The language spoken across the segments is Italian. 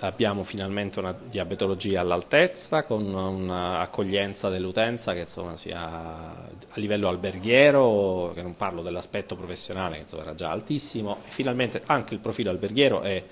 abbiamo finalmente una diabetologia all'altezza con un'accoglienza dell'utenza che insomma, sia a livello alberghiero, che non parlo dell'aspetto professionale che insomma, era già altissimo, e finalmente anche il profilo alberghiero è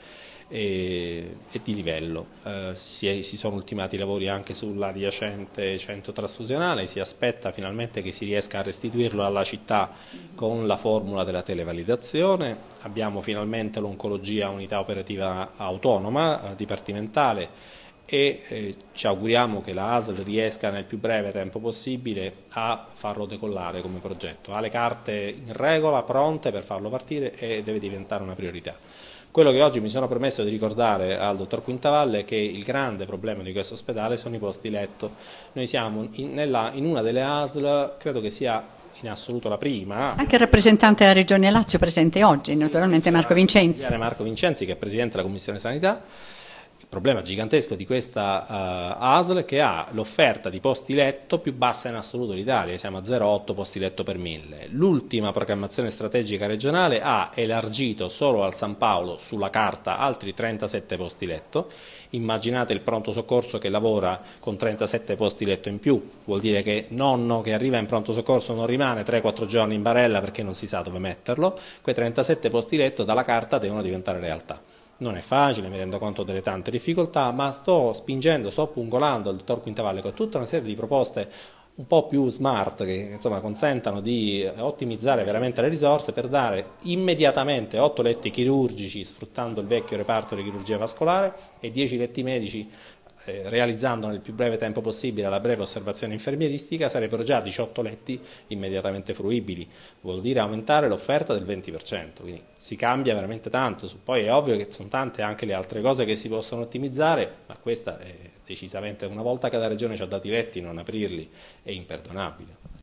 e, e di livello. Eh, si, è, si, sono ultimati i lavori anche sull'adiacente centro trasfusionale, si aspetta finalmente che si riesca a restituirlo alla città con la formula della televalidazione, abbiamo finalmente l'oncologia unità operativa autonoma, eh, dipartimentale, e eh, ci auguriamo che la ASL riesca nel più breve tempo possibile a farlo decollare come progetto. Ha le carte in regola, pronte per farlo partire e deve diventare una priorità. Quello che oggi mi sono permesso di ricordare al dottor Quintavalle è che il grande problema di questo ospedale sono i posti letto. Noi siamo in, nella, in una delle ASL, credo che sia in assoluto la prima. Anche il rappresentante della Regione Lazio presente oggi, sì, naturalmente sì, Marco Vincenzi. Marco Vincenzi che è Presidente della Commissione Sanità il problema gigantesco di questa uh, eh, ASL è che ha l'offerta di posti letto più bassa in assoluto d'Italia, siamo a 0,8 posti letto per mille. L'ultima programmazione strategica regionale ha elargito solo al San Paolo sulla carta altri 37 posti letto. Immaginate il pronto soccorso che lavora con 37 posti letto in più, vuol dire che nonno che arriva in pronto soccorso non rimane 3-4 giorni in barella perché non si sa dove metterlo. Quei 37 posti letto dalla carta devono diventare realtà. Non è facile, mi rendo conto delle tante difficoltà, ma sto spingendo, sto pungolando il dottor Quintavalle con tutta una serie di proposte un po' più smart che insomma, consentano di ottimizzare veramente le risorse per dare immediatamente 8 letti chirurgici sfruttando il vecchio reparto di chirurgia vascolare e 10 letti medici eh, realizzando nel più breve tempo possibile la breve osservazione infermieristica, sarebbero già 18 letti immediatamente fruibili, vuol dire aumentare l'offerta del 20%, quindi si cambia veramente tanto, poi è ovvio che sono tante anche le altre cose che si possono ottimizzare, ma questa è decisamente una volta che la Regione ci ha dato i letti non aprirli è imperdonabile.